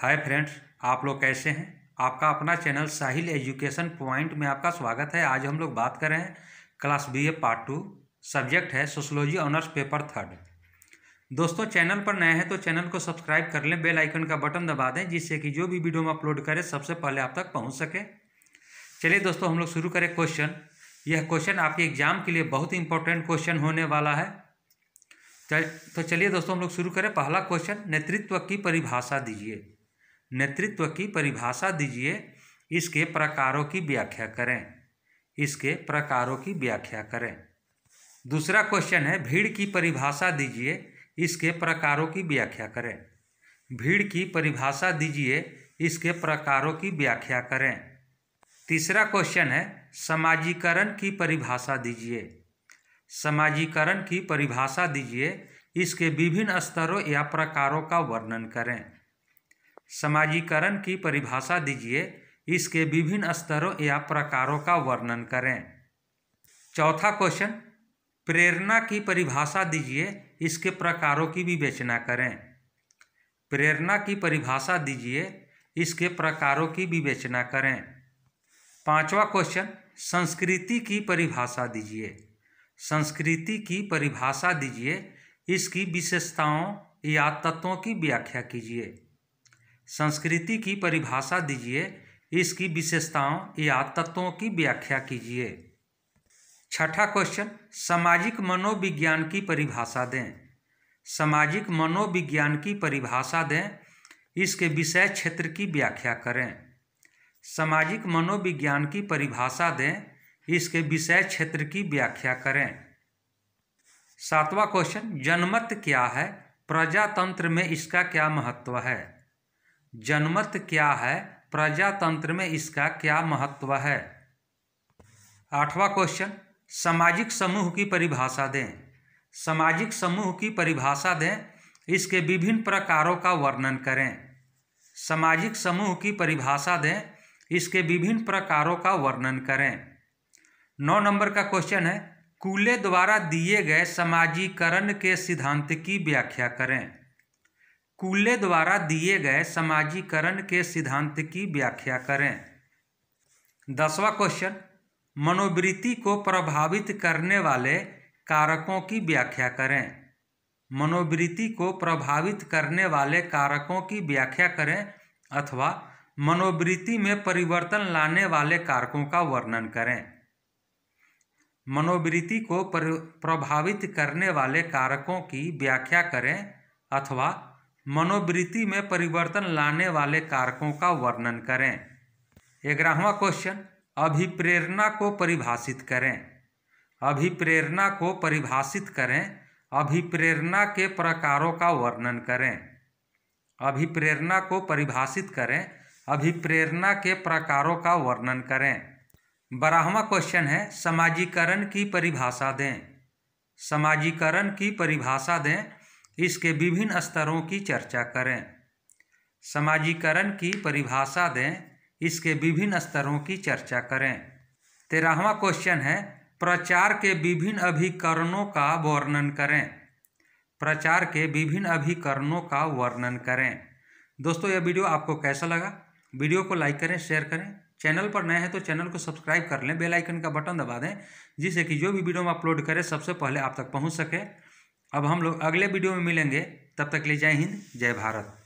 hi friends आप लोग कैसे हैं आपका अपना चैनल साहिल एजुकेशन पॉइंट में आपका स्वागत है आज हम लोग बात कर रहे हैं class B A part two subject है सोशलॉजी ऑनर्स पेपर थर्ड दोस्तों चैनल पर नए हैं तो चैनल को सब्सक्राइब कर लें बेल आइकन का बटन दबा दें जिससे कि जो भी वीडियो हम अपलोड करें सबसे पहले आप तक पहुँच सके चलिए दोस्तों हम लोग शुरू करें क्वेश्चन यह क्वेश्चन आपके एग्जाम के लिए बहुत इंपॉर्टेंट क्वेश्चन होने वाला है तो चलिए दोस्तों हम लोग शुरू करें पहला क्वेश्चन नेतृत्व की परिभाषा दीजिए नेतृत्व की परिभाषा दीजिए इसके प्रकारों की व्याख्या करें इसके प्रकारों की व्याख्या करें दूसरा क्वेश्चन है भीड़ की परिभाषा दीजिए इसके प्रकारों की व्याख्या करें भीड़ की परिभाषा दीजिए इसके प्रकारों की व्याख्या करें तीसरा क्वेश्चन है समाजीकरण की परिभाषा दीजिए समाजीकरण की परिभाषा दीजिए इसके विभिन्न स्तरों या प्रकारों का वर्णन करें समाजीकरण की परिभाषा दीजिए इसके विभिन्न स्तरों या प्रकारों का वर्णन करें चौथा क्वेश्चन प्रेरणा की परिभाषा दीजिए इसके प्रकारों की विवेचना करें प्रेरणा की परिभाषा दीजिए इसके प्रकारों की विवेचना करें पांचवा क्वेश्चन संस्कृति की परिभाषा दीजिए संस्कृति की परिभाषा दीजिए इसकी विशेषताओं या तत्वों की व्याख्या कीजिए संस्कृति की परिभाषा दीजिए इसकी विशेषताओं या तत्वों की व्याख्या कीजिए छठा क्वेश्चन सामाजिक मनोविज्ञान की परिभाषा दें सामाजिक मनोविज्ञान की परिभाषा दें इसके विषय क्षेत्र की व्याख्या करें सामाजिक मनोविज्ञान की परिभाषा दें इसके विषय क्षेत्र की व्याख्या करें सातवां क्वेश्चन जनमत क्या है प्रजातंत्र में इसका क्या महत्व है जनमत क्या है प्रजातंत्र में इसका क्या महत्व है आठवां क्वेश्चन सामाजिक समूह की परिभाषा दें सामाजिक समूह की परिभाषा दें इसके विभिन्न प्रकारों का वर्णन करें सामाजिक समूह की परिभाषा दें इसके विभिन्न प्रकारों का वर्णन करें नौ नंबर का क्वेश्चन है कूले द्वारा दिए गए समाजीकरण के सिद्धांत की व्याख्या करें कूले द्वारा दिए गए समाजीकरण के सिद्धांत की व्याख्या करें दसवा क्वेश्चन मनोवृत्ति को प्रभावित करने वाले कारकों की व्याख्या करें मनोवृत्ति को प्रभावित करने वाले कारकों की व्याख्या करें अथवा मनोवृत्ति में परिवर्तन लाने वाले कारकों का वर्णन करें मनोवृत्ति को प्रभावित करने वाले कारकों की व्याख्या करें अथवा मनोवृत्ति में परिवर्तन लाने वाले कारकों का वर्णन करें ग्यारहवा क्वेश्चन अभिप्रेरणा को परिभाषित करें अभिप्रेरणा को परिभाषित करें अभिप्रेरणा के प्रकारों का वर्णन करें अभिप्रेरणा को परिभाषित करें अभिप्रेरणा के प्रकारों का वर्णन करें बारहवा क्वेश्चन है समाजीकरण की परिभाषा दें समाजीकरण की परिभाषा दें इसके विभिन्न स्तरों की चर्चा करें समाजीकरण की परिभाषा दें इसके विभिन्न स्तरों की चर्चा करें तेरहवा क्वेश्चन है प्रचार के विभिन्न अभिकरणों का वर्णन करें प्रचार के विभिन्न अभिकरणों का वर्णन करें दोस्तों यह वीडियो आपको कैसा लगा वीडियो को लाइक करें शेयर करें चैनल पर नए हैं तो चैनल को सब्सक्राइब कर लें बेल आइकन का बटन दबा दें जिससे कि जो भी वीडियो हम अपलोड करें सबसे पहले आप तक पहुंच सके अब हम लोग अगले वीडियो में मिलेंगे तब तक ले जय हिंद जय भारत